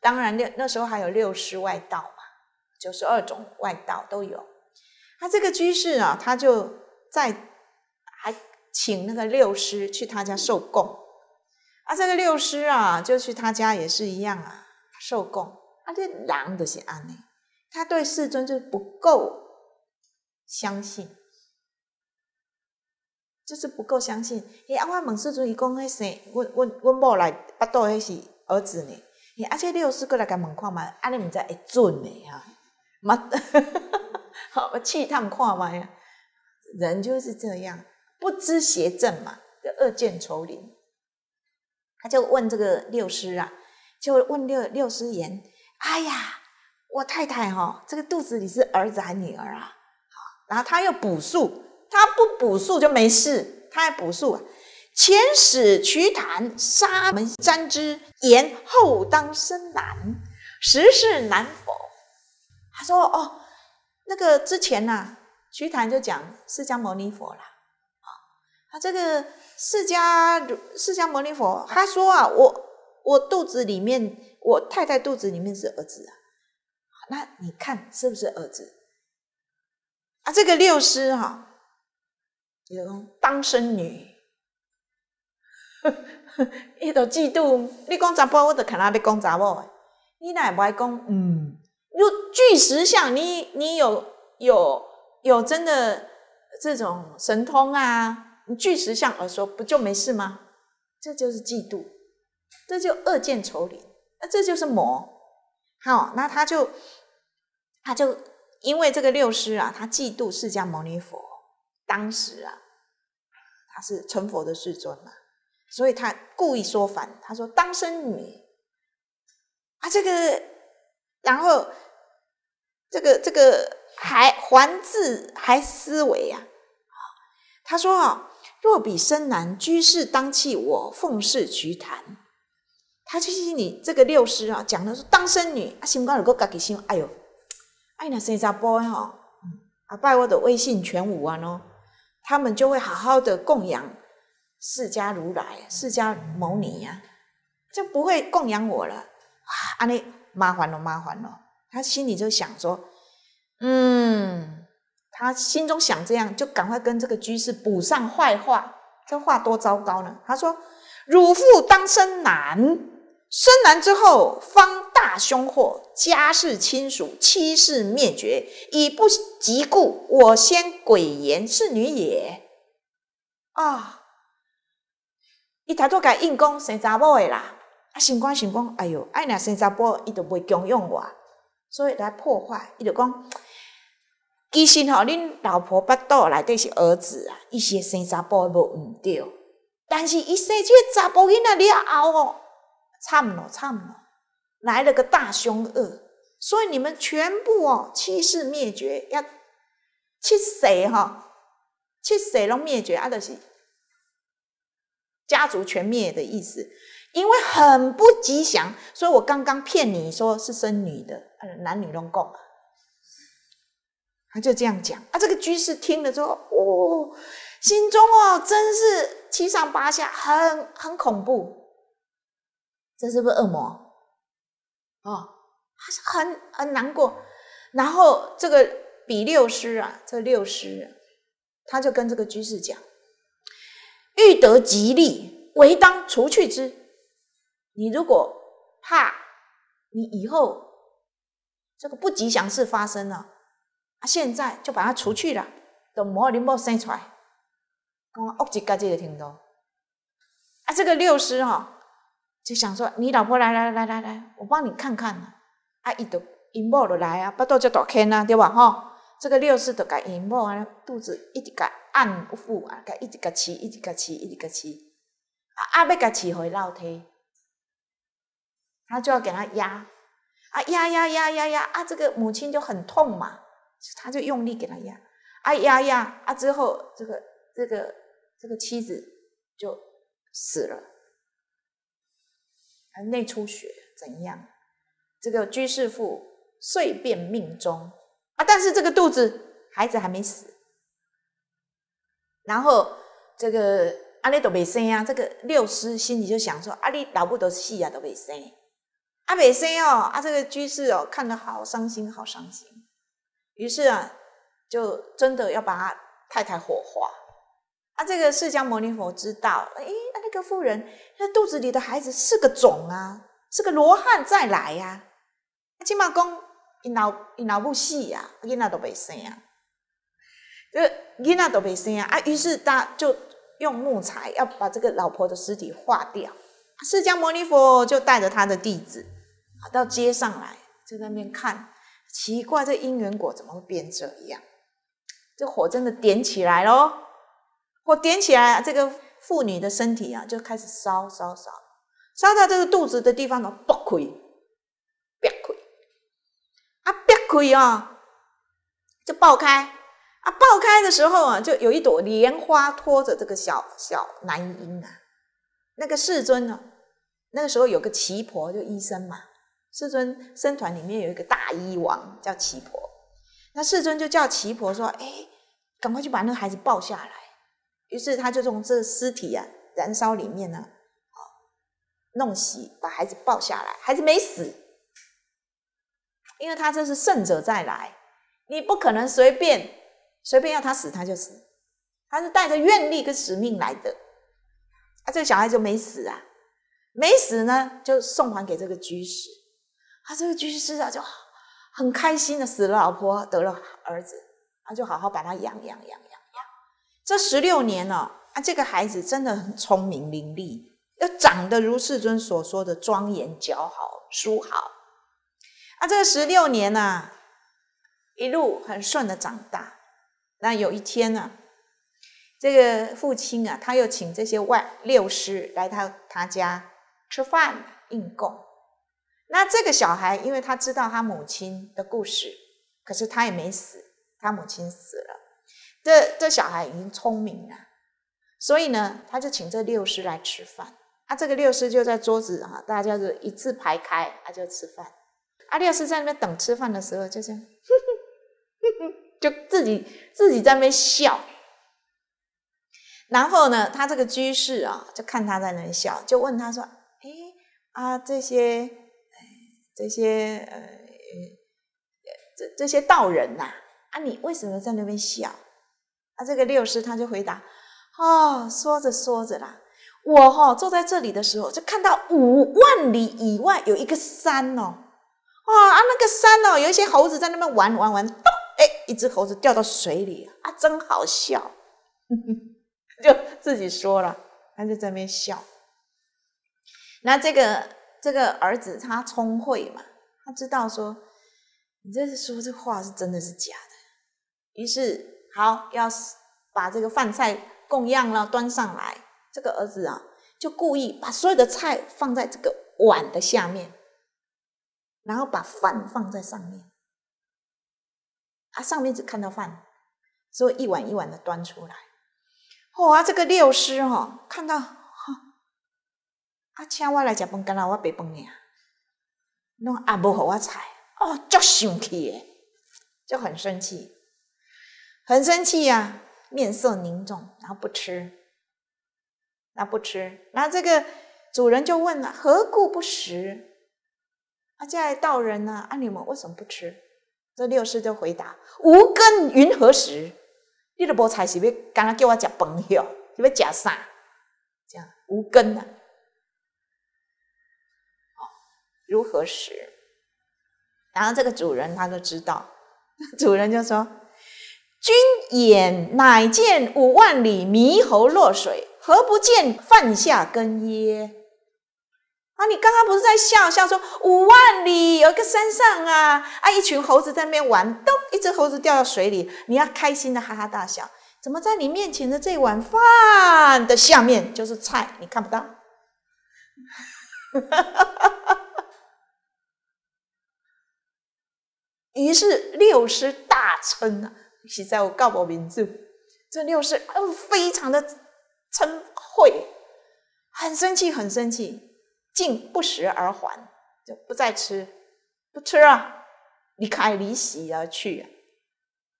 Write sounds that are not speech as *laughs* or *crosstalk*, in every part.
当然，那那时候还有六师外道嘛，九十二种外道都有。他这个居士啊，他就在还请那个六师去他家受供。啊，这个六师啊，就去他家也是一样啊，受供。啊，对，狼的是阿弥，他对世尊就不够相信，就是不够相信。哎，阿我问世尊，伊讲迄生，我我我某来巴肚迄是儿子呢。而且六师过来搿问看嘛，啊，你唔知会准诶哈，冇，*laughs* 好，去一趟看麦呀。人就是这样，不知邪正嘛，就恶见愁灵。他就问这个六师啊，就问六六师言，哎呀，我太太哈，这个肚子里是儿子还女儿啊？然后他又补数，他不补数就没事，他还补数啊。前使瞿昙沙门占之言后当生男，时是男否？他说：“哦，那个之前呐，瞿昙就讲释迦牟尼佛啦。啊，他这个释迦释迦牟尼佛，他说啊，我我肚子里面，我太太肚子里面是儿子啊。那你看是不是儿子？啊，这个六师哈，有当生女。”一 *laughs* 到嫉妒，你讲杂宝，我就看他；你讲杂宝，你那也不爱讲。嗯，有巨石像，你你有有有真的这种神通啊？巨石像而说不就没事吗？这就是嫉妒，这就恶见丑理，那这就是魔。好，那他就他就因为这个六师啊，他嫉妒释迦牟尼佛，当时啊，他是成佛的世尊嘛。所以他故意说反，他说：“当身女，啊这个，然后这个这个还还字还思维呀。”啊，他说：“若比生男居士当弃我奉事渠坛。”他就是你这个六师啊，讲的是当身女啊，心肝如果改改心，哎呦，哎那生意波哎啊拜我的威信全无啊喏，他们就会好好的供养。释迦如来，释迦牟尼呀，就不会供养我了啊！那麻烦了，麻烦了。他心里就想说，嗯，他心中想这样，就赶快跟这个居士补上坏话。这话多糟糕呢？他说：“汝父当生男，生男之后方大凶祸，家世亲属妻事灭绝，以不及故，我先鬼言是女也。”啊！伊头拄改应讲生查某诶啦，啊新官想讲，哎哟，爱若生查甫，伊就袂强用我，所以来破坏。伊就讲，其实吼，恁老婆腹肚内底是儿子啊，伊是生查埔无毋对，但是伊生即个查甫囡仔，了后熬哦，惨咯惨咯，来了个大凶恶，所以你们全部哦，七世灭绝，要七世吼七世拢灭绝啊，就是。家族全灭的意思，因为很不吉祥，所以我刚刚骗你说是生女的，男女同共，他就这样讲啊。这个居士听了之后，哦，心中哦，真是七上八下，很很恐怖，这是不是恶魔？哦，他是很很难过。然后这个比六师啊，这六师，他就跟这个居士讲。欲得吉利，唯当除去之。你如果怕你以后这个不吉祥事发生了，啊，现在就把它除去了。等魔尔林波生出来，讲恶吉嘎这个听到。啊，这个六师哦，就想说你老婆来来来来来，我帮你看看啊，啊，一的引爆就来啊，不都就打开呢，对吧哈？这个六世都甲伊某啊，肚子一直甲按腹啊，甲一直甲饲，一直甲饲，一直甲饲，啊，要甲饲回老天，他就要给他压，啊，压压压压压，啊，这个母亲就很痛嘛，他就用力给他压，啊，压压啊，之后这个这个这个妻子就死了，啊，内出血怎样？这个居士父遂变命中。啊，但是这个肚子孩子还没死，然后这个阿列都没生啊，这个六师心里就想说阿列老不得戏啊，都没生，阿未生哦，啊这个居士哦看得好伤心好伤心，于是啊就真的要把他太太火化，啊这个释迦牟尼佛知道，哎那个妇人那肚子里的孩子是个种啊，是个罗汉再来呀，金马公。因老因老母死呀，囡仔都未生啊，这囡仔都未生啊啊！于是他就用木材要把这个老婆的尸体化掉。释迦牟尼佛就带着他的弟子啊到街上来，在那边看，奇怪这因缘果怎么会变这样？这火真的点起来喽！火点起来，这个妇女的身体啊就开始烧烧烧，烧到这个肚子的地方呢，崩溃。可以啊，就爆开啊！爆开的时候啊，就有一朵莲花托着这个小小男婴啊。那个世尊呢，那个时候有个奇婆，就医生嘛。世尊僧团里面有一个大医王叫奇婆，那世尊就叫奇婆说：“哎，赶快去把那个孩子抱下来。”于是他就从这尸体啊燃烧里面呢，啊，弄洗，把孩子抱下来，孩子没死。因为他这是胜者再来，你不可能随便随便要他死他就死，他是带着愿力跟使命来的。啊，这个小孩就没死啊，没死呢就送还给这个居士。啊，这个居士啊就很开心的死了老婆得了儿子，啊就好好把他养养养养养。这十六年呢，啊这个孩子真的很聪明伶俐，又长得如世尊所说的庄严姣好、书好。那这十六年啊，一路很顺的长大。那有一天呢，这个父亲啊，他又请这些外六师来他他家吃饭应供。那这个小孩，因为他知道他母亲的故事，可是他也没死，他母亲死了。这这小孩已经聪明了，所以呢，他就请这六师来吃饭。啊，这个六师就在桌子啊，大家是一字排开，他就吃饭。阿六师在那边等吃饭的时候，就这样，*laughs* 就自己自己在那边笑。然后呢，他这个居士啊，就看他在那笑，就问他说：“哎，啊这些，这些呃，这这些道人呐，啊你为什么在那边笑？”啊，这个六师他就回答：“哦，说着说着啦，我哈坐在这里的时候，就看到五万里以外有一个山哦。”啊，那个山哦，有一些猴子在那边玩玩玩，咚！哎，一只猴子掉到水里啊，真好笑。*laughs* 就自己说了，他就在那边笑。那这个这个儿子他聪慧嘛，他知道说，你这是说这话是真的是假的。于是好要把这个饭菜供样了端上来，这个儿子啊，就故意把所有的菜放在这个碗的下面。然后把饭放在上面，他上面只看到饭，所以一碗一碗的端出来。哇，这个六师哈，看到，啊，请我来吃饭，干哪我白饭呀，弄阿不好我菜哦，足生气耶，就很生气，很生气呀，面色凝重，然后不吃，那不吃，那这个主人就问了：何故不食？啊，迦来道人呢，啊，你们为什么不吃？这六师就回答：无根云何食？你这菠菜是不是刚刚叫我吃饭哟？是不是假散？这样无根呐，哦，如何食？然后这个主人他就知道，主人就说：君眼乃见五万里猕猴落水，何不见犯下根耶？啊，你刚刚不是在笑，笑说五万里有一个山上啊，啊一群猴子在那边玩，咚，一只猴子掉到水里，你要开心的哈哈大笑。怎么在你面前的这碗饭的下面就是菜，你看不到？*laughs* 于是六师大称啊，实在我告我名字，这六师啊非常的称会，很生气，很生气。竟不食而还，就不再吃，不吃啊，离开离席而去啊。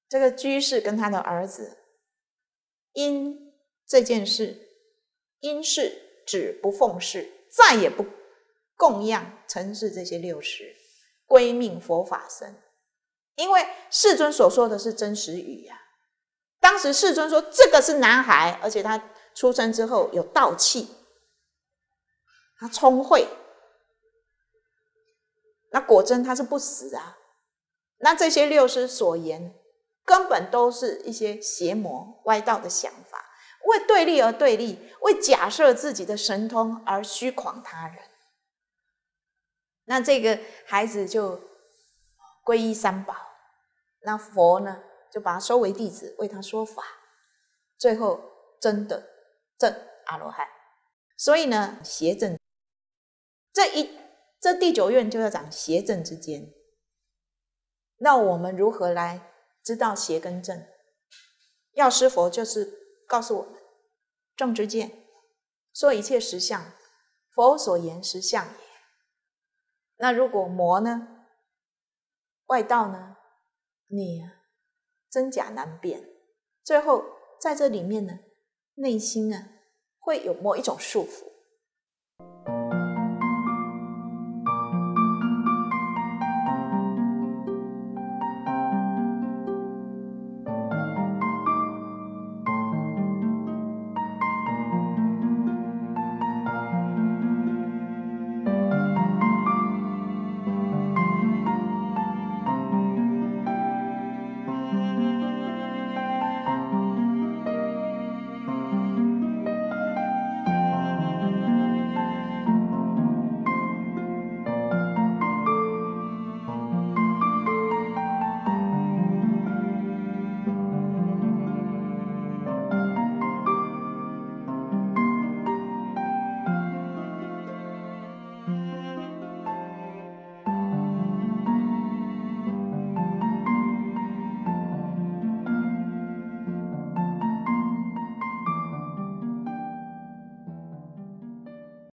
这个居士跟他的儿子，因这件事，因是止不奉事，再也不供养陈氏这些六师，归命佛法僧。因为世尊所说的是真实语呀。当时世尊说这个是男孩，而且他出生之后有倒气。他聪慧，那果真他是不死啊！那这些六师所言，根本都是一些邪魔歪道的想法，为对立而对立，为假设自己的神通而虚狂他人。那这个孩子就皈依三宝，那佛呢就把他收为弟子，为他说法，最后真的证阿罗汉。所以呢，邪正。这一这第九愿就要讲邪正之间。那我们如何来知道邪跟正？药师佛就是告诉我们：正之见，说一切实相，佛所言实相也。那如果魔呢？外道呢？你真假难辨。最后在这里面呢，内心啊会有某一种束缚。